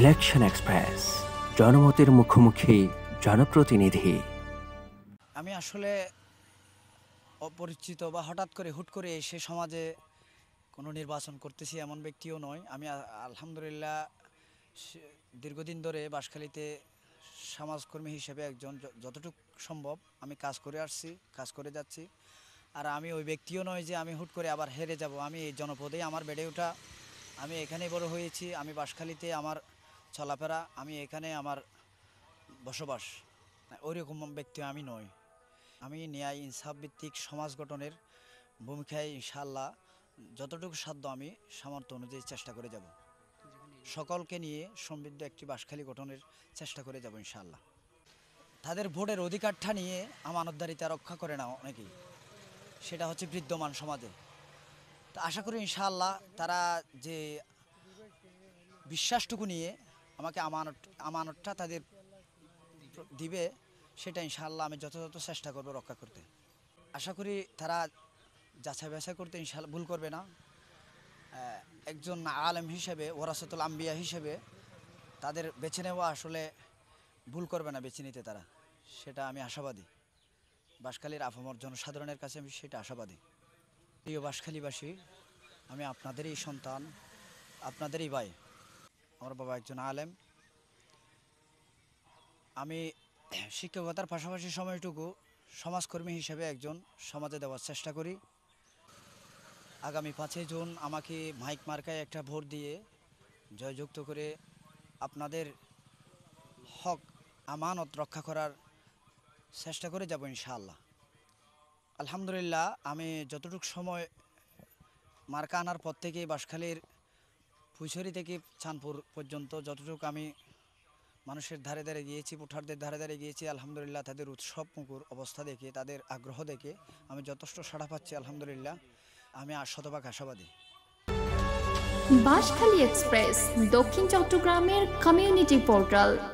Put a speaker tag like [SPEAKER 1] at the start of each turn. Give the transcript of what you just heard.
[SPEAKER 1] election express জনমতের মুখোমুখি জনপ্রতিনিধি আমি আসলে অপরিচিত বা হঠাৎ করে হুট করে এসে সমাজে কোনো নির্বাচন করতেছি এমন ব্যক্তিও নয় আমি আলহামদুলিল্লাহ দীর্ঘদিন ধরে বাঁশখালীতে সমাজকর্মী হিসেবে একজন যতটুকু সম্ভব আমি কাজ করে আসছি কাজ করে যাচ্ছি আর আমি ওই ব্যক্তিও নয় যে আমি হুট করে আবার হেরে যাব আমি এই জনপদেই আমার বেড়ে ওঠা আমি এখানেই বড় হয়েছি আমি বাঁশখালীতে আমার চলাফেরা আমি এখানে আমার বসবাস ওইরকম ব্যক্তি আমি নই আমি ন্যায় ইনসাফভিত্তিক সমাজ গঠনের ভূমিকায় ইনশাল্লাহ যতটুকু সাধ্য আমি সামর্থ্য অনুযায়ী চেষ্টা করে যাব সকলকে নিয়ে সমৃদ্ধ একটি বাসখালী গঠনের চেষ্টা করে যাব ইনশাল্লাহ তাদের ভোটের অধিকারটা নিয়ে আমানতদারিতা রক্ষা করে না অনেকেই সেটা হচ্ছে বৃদ্ধমান সমাজে তা আশা করি ইনশাল্লাহ তারা যে বিশ্বাসটুকু নিয়ে আমাকে আমানত আমানতটা তাদের দিবে সেটা ইনশাল্লাহ আমি যথাযথ চেষ্টা করব রক্ষা করতে আশা করি তারা যাচাই বাছাই করতে ইনশাল্লাহ ভুল করবে না একজন আলেম হিসেবে ওরাসতুল আম্বিয়া হিসেবে তাদের বেছে নেওয়া আসলে ভুল করবে না বেছে নিতে তারা সেটা আমি আশাবাদী বাসখালীর আফমর জনসাধারণের কাছে আমি সেটা আশাবাদী প্রিয় বাসখালীবাসী আমি আপনাদেরই সন্তান আপনাদেরই ভাই আমার বাবা একজন আলেম আমি শিক্ষকতার পাশাপাশি সময়টুকু সমাজকর্মী হিসেবে একজন সমাজে দেওয়ার চেষ্টা করি আগামী পাঁচই জুন আমাকে মাইক মার্কায় একটা ভোট দিয়ে জয়যুক্ত করে আপনাদের হক আমানত রক্ষা করার চেষ্টা করে যাব ইনশাআল্লাহ আলহামদুলিল্লাহ আমি যতটুকু সময় মার্কা আনার পর থেকে বাঁশখালীর ফুলছড়ি থেকে ছানপুর পর্যন্ত যতটুকু আমি মানুষের ধারে ধারে গিয়েছি পুঠারদের ধারে ধারে গিয়েছি আলহামদুলিল্লাহ তাদের উৎসব পুকুর অবস্থা দেখে তাদের আগ্রহ দেখে আমি যথেষ্ট সাড়া পাচ্ছি আলহামদুলিল্লাহ আমি শতভাগ আশাবাদী বাঁশখালী এক্সপ্রেস দক্ষিণ চট্টগ্রামের কমিউনিটি পোর্টাল